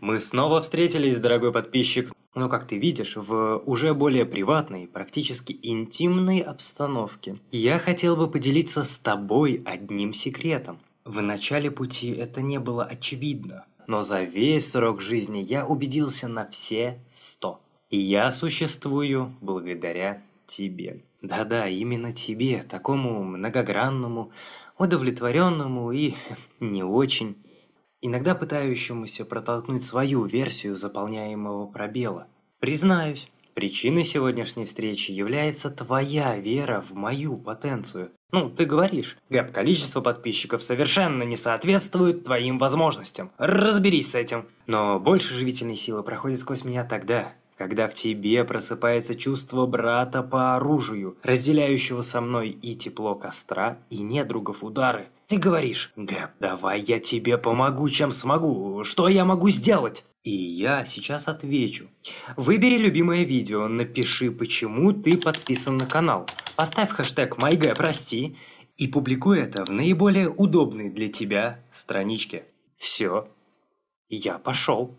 Мы снова встретились, дорогой подписчик, но, как ты видишь, в уже более приватной, практически интимной обстановке. Я хотел бы поделиться с тобой одним секретом. В начале пути это не было очевидно, но за весь срок жизни я убедился на все сто. И я существую благодаря тебе. Да-да, именно тебе, такому многогранному, удовлетворенному и не очень иногда пытающемуся протолкнуть свою версию заполняемого пробела. Признаюсь, причиной сегодняшней встречи является твоя вера в мою потенцию. Ну, ты говоришь, гэп количество подписчиков совершенно не соответствует твоим возможностям. Разберись с этим. Но больше живительной силы проходит сквозь меня тогда, когда в тебе просыпается чувство брата по оружию, разделяющего со мной и тепло костра, и недругов удары. Ты говоришь, Гэб, давай я тебе помогу, чем смогу, что я могу сделать? И я сейчас отвечу. Выбери любимое видео, напиши, почему ты подписан на канал. Поставь хэштег MyGap, прости, и публикуй это в наиболее удобной для тебя страничке. Все, я пошел.